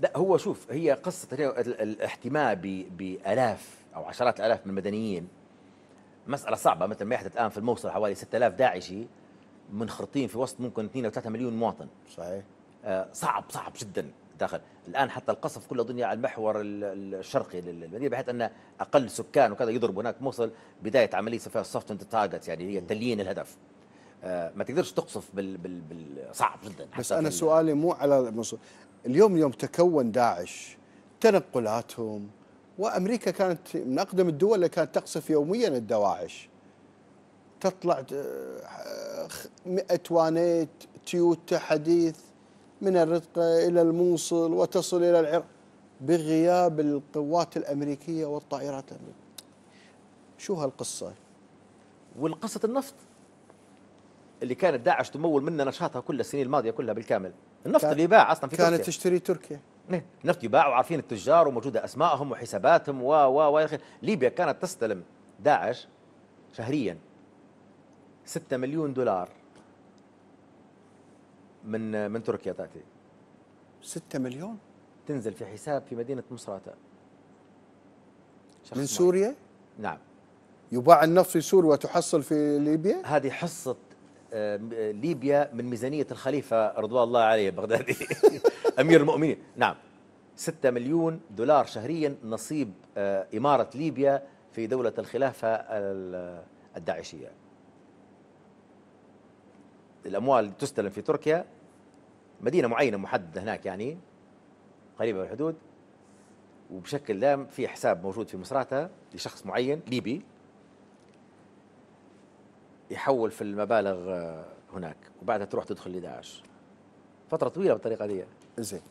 لا هو شوف هي قصة الاحتماء بآلاف أو عشرات الآلاف من المدنيين مسألة صعبة مثل ما يحدث الآن في الموصل حوالي 6000 داعشي منخرطين في وسط ممكن 2 أو 3 مليون مواطن صحيح آه، صعب صعب جدا داخل الآن حتى القصف كله أظن على يعني المحور الشرقي للمدينة بحيث أن أقل سكان وكذا يضرب هناك موصل بداية عملية صفاء السوفت تارجت يعني هي تليين الهدف آه، ما تقدرش تقصف بال بال بال صعب جدا بس انا سؤالي مو على الموصل اليوم يوم تكون داعش تنقلاتهم وامريكا كانت من اقدم الدول اللي كانت تقصف يوميا الدواعش تطلع 100 آه، وانيت تويوتا حديث من الرتقة الى الموصل وتصل الى العراق بغياب القوات الامريكيه والطائرات الامريكيه شو هالقصه؟ والقصه النفط اللي كانت داعش تمول منا نشاطها كل السنين الماضيه كلها بالكامل النفط اللي باع اصلا في كانت تركيا. تشتري تركيا النفط إيه، يباع وعارفين التجار وموجوده اسمائهم وحساباتهم و و و ليبيا كانت تستلم داعش شهريا 6 مليون دولار من من تركيا تاتي 6 مليون تنزل في حساب في مدينه مصراتة من سوريا؟ نعم يباع النفط في سوريا وتحصل في ليبيا؟ هذه حصه آه، ليبيا من ميزانية الخليفة رضوان الله عليه بغدادي أمير المؤمنين نعم 6 مليون دولار شهريا نصيب آه، إمارة ليبيا في دولة الخلافة آه، الداعشية الأموال تستلم في تركيا مدينة معينة محددة هناك يعني قريبة من الحدود وبشكل دام في حساب موجود في مصراتة لشخص معين ليبي يحول في المبالغ آه، هناك وبعدها تروح تدخل لداعش فتره طويله بالطريقه دي زين